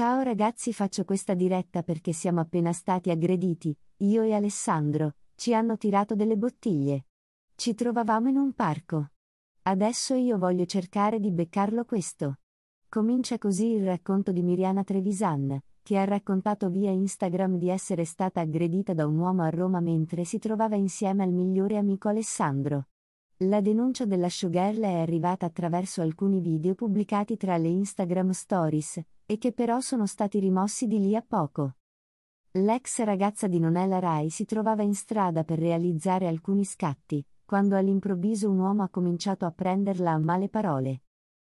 Ciao ragazzi faccio questa diretta perché siamo appena stati aggrediti, io e Alessandro, ci hanno tirato delle bottiglie. Ci trovavamo in un parco. Adesso io voglio cercare di beccarlo questo. Comincia così il racconto di Miriana Trevisan, che ha raccontato via Instagram di essere stata aggredita da un uomo a Roma mentre si trovava insieme al migliore amico Alessandro. La denuncia della showgirl è arrivata attraverso alcuni video pubblicati tra le Instagram Stories, e che però sono stati rimossi di lì a poco. L'ex ragazza di Nonella Rai si trovava in strada per realizzare alcuni scatti, quando all'improvviso un uomo ha cominciato a prenderla a male parole.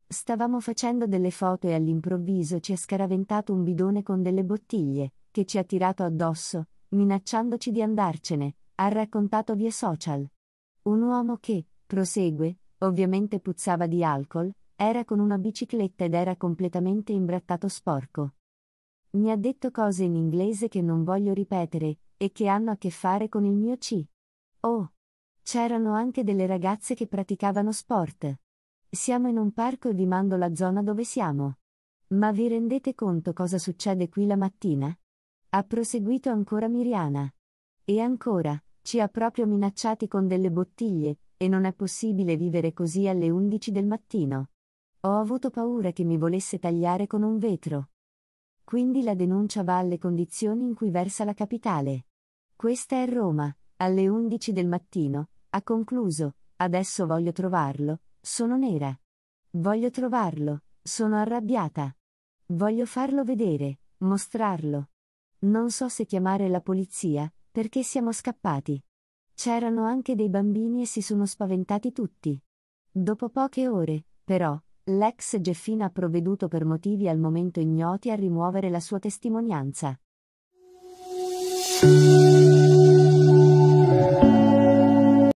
Stavamo facendo delle foto e all'improvviso ci ha scaraventato un bidone con delle bottiglie, che ci ha tirato addosso, minacciandoci di andarcene, ha raccontato via social. Un uomo che, Prosegue, ovviamente puzzava di alcol, era con una bicicletta ed era completamente imbrattato sporco. Mi ha detto cose in inglese che non voglio ripetere, e che hanno a che fare con il mio C. Oh! C'erano anche delle ragazze che praticavano sport. Siamo in un parco e vi mando la zona dove siamo. Ma vi rendete conto cosa succede qui la mattina? Ha proseguito ancora Miriana. E ancora, ci ha proprio minacciati con delle bottiglie, e non è possibile vivere così alle 11 del mattino. Ho avuto paura che mi volesse tagliare con un vetro. Quindi la denuncia va alle condizioni in cui versa la capitale. Questa è Roma, alle 11 del mattino, ha concluso, adesso voglio trovarlo, sono nera. Voglio trovarlo, sono arrabbiata. Voglio farlo vedere, mostrarlo. Non so se chiamare la polizia, perché siamo scappati. C'erano anche dei bambini e si sono spaventati tutti. Dopo poche ore, però, l'ex Geffina ha provveduto per motivi al momento ignoti a rimuovere la sua testimonianza.